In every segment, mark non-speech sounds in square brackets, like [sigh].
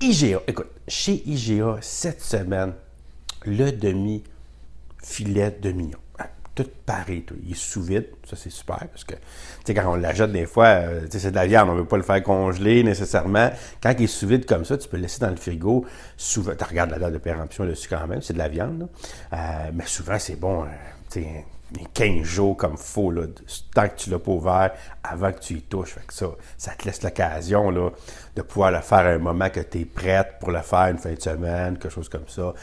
IGA, écoute, chez IGA, cette semaine, le demi-filet de mignon. Ah, tout pareil, il est sous vide, ça c'est super, parce que quand on l'achète des fois, euh, c'est de la viande, on ne veut pas le faire congeler nécessairement. Quand il est sous vide comme ça, tu peux le laisser dans le frigo. tu regardes la date de péremption dessus quand même, c'est de la viande, euh, mais souvent c'est bon, euh, 15 jours comme faux, là, tant que tu l'as pas ouvert, avant que tu y touches. Fait que ça, ça te laisse l'occasion là, de pouvoir le faire à un moment que tu es prête pour le faire une fin de semaine, quelque chose comme ça.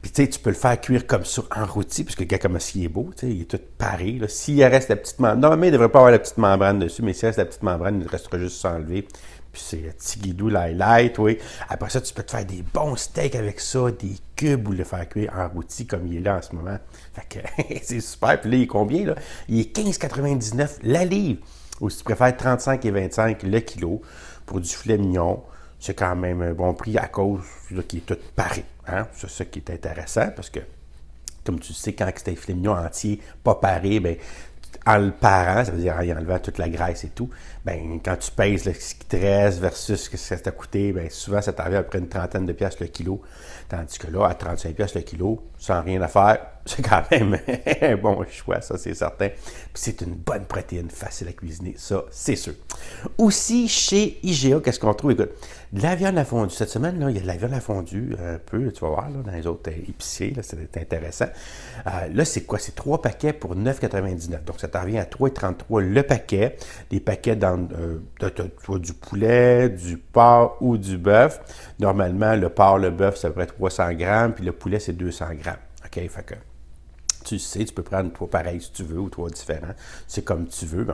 Puis tu sais, tu peux le faire cuire comme ça, en rôti, puisque le gars comme il est beau, il est tout paré. S'il reste la petite membrane, mais il ne devrait pas avoir la petite membrane dessus, mais s'il reste la petite membrane, il restera juste s'enlever puis c'est le petit l'highlight, oui. Après ça, tu peux te faire des bons steaks avec ça, des cubes ou le faire cuire en rôti comme il est là en ce moment. [laughs] c'est super. Puis là, il est combien, là? Il est 15,99 la livre. Ou si tu préfères 35 et 25 le kilo pour du filet mignon, c'est quand même un bon prix à cause qu'il est tout paré. Hein? C'est ça qui est intéressant parce que comme tu sais, quand c'est un filet mignon entier, pas paré, ben, en le parant, ça veut dire en y enlevant toute la graisse et tout, ben, quand tu pèses le ce qui te versus ce que ça t'a coûté, ben, souvent ça t'arrive à près une trentaine de pièces le kilo. Tandis que là, à 35 pièces le kilo, sans rien à faire, c'est [laughs] quand même un bon choix, ça c'est certain. Puis c'est une bonne protéine, facile à cuisiner, ça c'est sûr. Aussi, chez IGA, qu'est-ce qu'on trouve? Écoute, de la viande à fondue. Cette semaine, là, il y a de la viande à fondue un peu, tu vas voir, dans les autres euh, épiciers, c'est intéressant. Euh, là, c'est quoi? C'est trois paquets pour 9,99. Donc, ça t'en revient à 3,33 le paquet. Des paquets dans euh, du poulet, du porc ou du bœuf. Normalement, le porc, le bœuf, ça à peu 300 grammes, puis le poulet, c'est 200 grammes. OK? Fait que tu sais, tu peux prendre trois pareils si tu veux ou trois différents, c'est comme tu veux.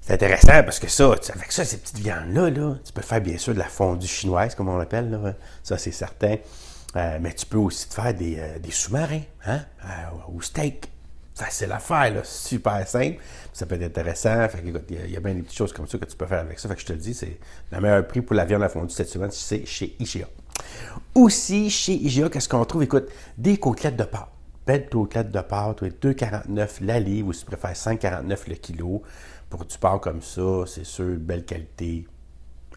C'est intéressant parce que ça, avec ça, ces petites viandes-là, tu peux faire bien sûr de la fondue chinoise, comme on l'appelle, ça c'est certain. Euh, mais tu peux aussi te faire des, euh, sous-marins, hein, euh, ou steak. Facile à faire, là, super simple. Ça peut être intéressant. il y, a bien des petites choses comme ça que tu peux faire avec ça. je te le dis, c'est le meilleur prix pour la viande à fondue cette semaine, c'est chez IGA. Aussi, chez IGA, qu'est-ce qu'on trouve? Écoute, des côtelettes de porc belle côtelette de pâte, 2,49 la livre ou si tu préfères 5,49 le kilo. Pour du porc comme ça, c'est sûr, belle qualité.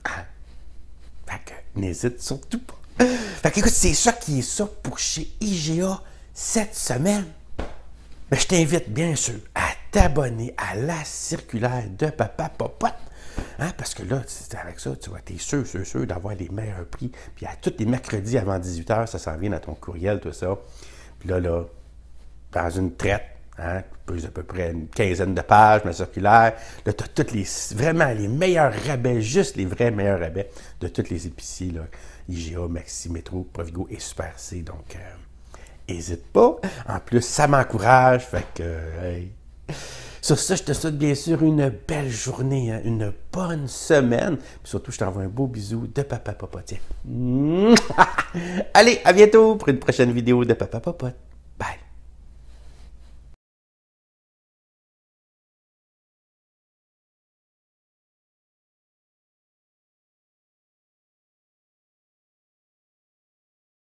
Ah. Fait que n'hésite surtout pas. Fait que écoute, c'est ça qui est ça pour chez IGA cette semaine. Mais ben, je t'invite bien sûr à t'abonner à la circulaire de Papa Popote. Hein? Parce que là, c'est avec ça, tu vois, t'es sûr, sûr, sûr d'avoir les meilleurs prix. Puis à tous les mercredis avant 18h, ça s'en vient dans ton courriel, tout ça. Puis là, là, dans une traite. Hein, plus à peu près une quinzaine de pages, ma circulaire. Là, tu as toutes les, vraiment les meilleurs rabais, juste les vrais meilleurs rabais de toutes les épiciers, IGA, Maxi, Métro, Provigo et Super C. Donc, n'hésite euh, pas. En plus, ça m'encourage. Fait que, Sur ça, je te souhaite bien sûr une belle journée, hein, une bonne semaine. Puis surtout, je t'envoie un beau bisou de Papa Tiens. [laughs] Allez, à bientôt pour une prochaine vidéo de Papa pote